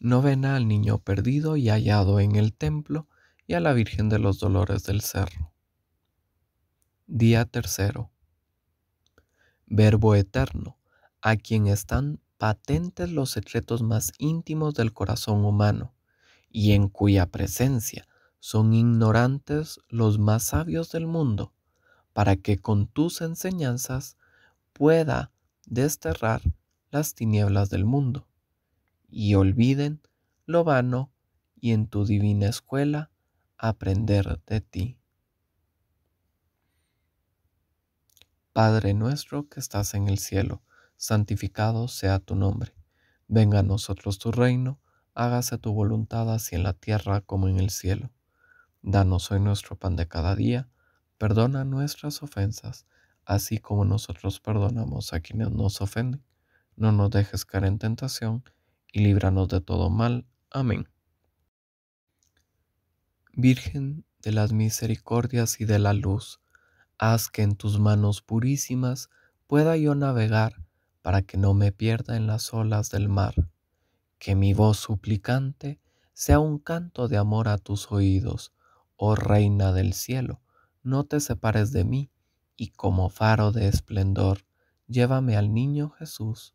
novena al Niño Perdido y hallado en el templo y a la Virgen de los Dolores del Cerro. Día tercero. Verbo eterno, a quien están patentes los secretos más íntimos del corazón humano, y en cuya presencia son ignorantes los más sabios del mundo, para que con tus enseñanzas pueda desterrar las tinieblas del mundo y olviden lo vano y en tu divina escuela aprender de ti. Padre nuestro que estás en el cielo, santificado sea tu nombre. Venga a nosotros tu reino, hágase tu voluntad así en la tierra como en el cielo. Danos hoy nuestro pan de cada día, perdona nuestras ofensas, así como nosotros perdonamos a quienes nos ofenden. No nos dejes caer en tentación y líbranos de todo mal. Amén. Virgen de las misericordias y de la luz, haz que en tus manos purísimas pueda yo navegar para que no me pierda en las olas del mar. Que mi voz suplicante sea un canto de amor a tus oídos, oh Reina del cielo, no te separes de mí, y como faro de esplendor, llévame al niño Jesús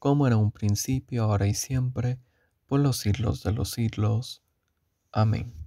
como era un principio, ahora y siempre, por los siglos de los siglos. Amén.